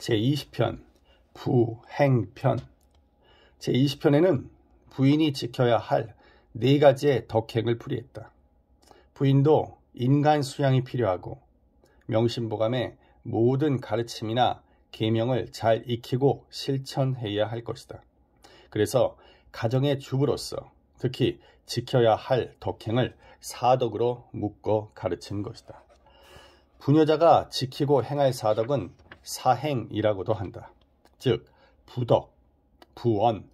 제20편 부행편 제20편에는 부인이 지켜야 할 네 가지의 덕행을 풀이했다. 부인도 인간 수양이 필요하고 명심보감에 모든 가르침이나 계명을 잘 익히고 실천해야 할 것이다. 그래서 가정의 주부로서 특히 지켜야 할 덕행을 사덕으로 묶어 가르친 것이다. 부녀자가 지키고 행할 사덕은 사행이라고도 한다. 즉 부덕, 부원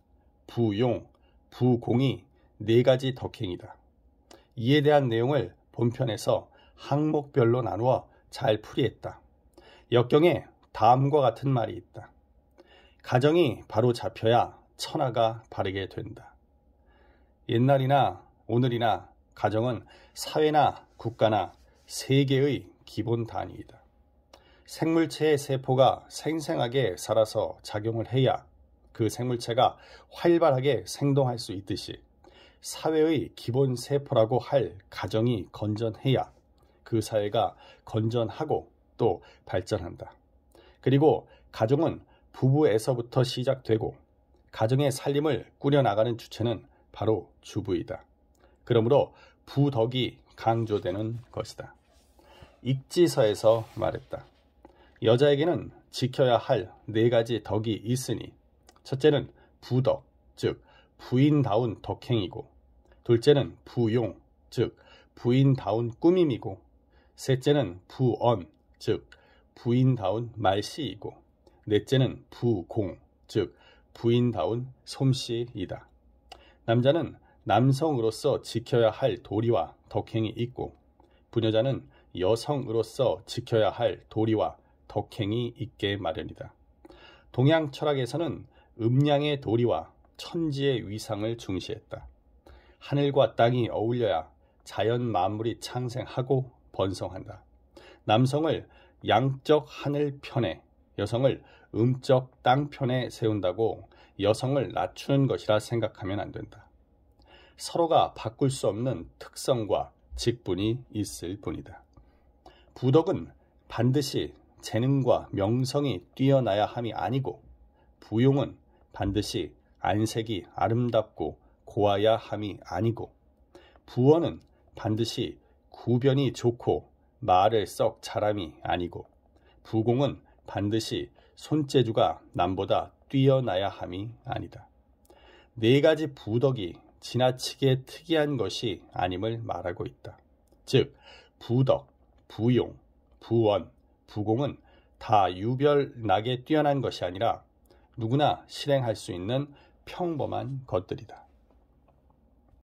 부용, 부공이 네 가지 덕행이다. 이에 대한 내용을 본편에서 항목별로 나누어 잘 풀이했다. 역경에 다음과 같은 말이 있다. 가정이 바로 잡혀야 천하가 바르게 된다. 옛날이나 오늘이나 가정은 사회나 국가나 세계의 기본 단위이다. 생물체의 세포가 생생하게 살아서 작용을 해야 그 생물체가 활발하게 생동할 수 있듯이 사회의 기본 세포라고 할 가정이 건전해야 그 사회가 건전하고 또 발전한다. 그리고 가정은 부부에서부터 시작되고 가정의 살림을 꾸려나가는 주체는 바로 주부이다. 그러므로 부덕이 강조되는 것이다. 익지서에서 말했다. 여자에게는 지켜야 할 네 가지 덕이 있으니 첫째는 부덕, 즉 부인다운 덕행이고 둘째는 부용, 즉 부인다운 꾸밈이고 셋째는 부언, 즉 부인다운 말씨이고 넷째는 부공, 즉 부인다운 솜씨이다. 남자는 남성으로서 지켜야 할 도리와 덕행이 있고 부녀자는 여성으로서 지켜야 할 도리와 덕행이 있게 마련이다. 동양 철학에서는 음양의 도리와 천지의 위상을 중시했다. 하늘과 땅이 어울려야 자연 만물이 창생하고 번성한다. 남성을 양적 하늘 편에, 여성을 음적 땅 편에 세운다고 여성을 낮추는 것이라 생각하면 안 된다. 서로가 바꿀 수 없는 특성과 직분이 있을 뿐이다. 부덕은 반드시 재능과 명성이 뛰어나야 함이 아니고 부용은 반드시 안색이 아름답고 고와야 함이 아니고 부원은 반드시 구변이 좋고 말을 썩 잘함이 아니고 부공은 반드시 손재주가 남보다 뛰어나야 함이 아니다. 네 가지 부덕이 지나치게 특이한 것이 아님을 말하고 있다. 즉 부덕, 부용, 부원, 부공은 다 유별나게 뛰어난 것이 아니라 누구나 실행할 수 있는 평범한 것들이다.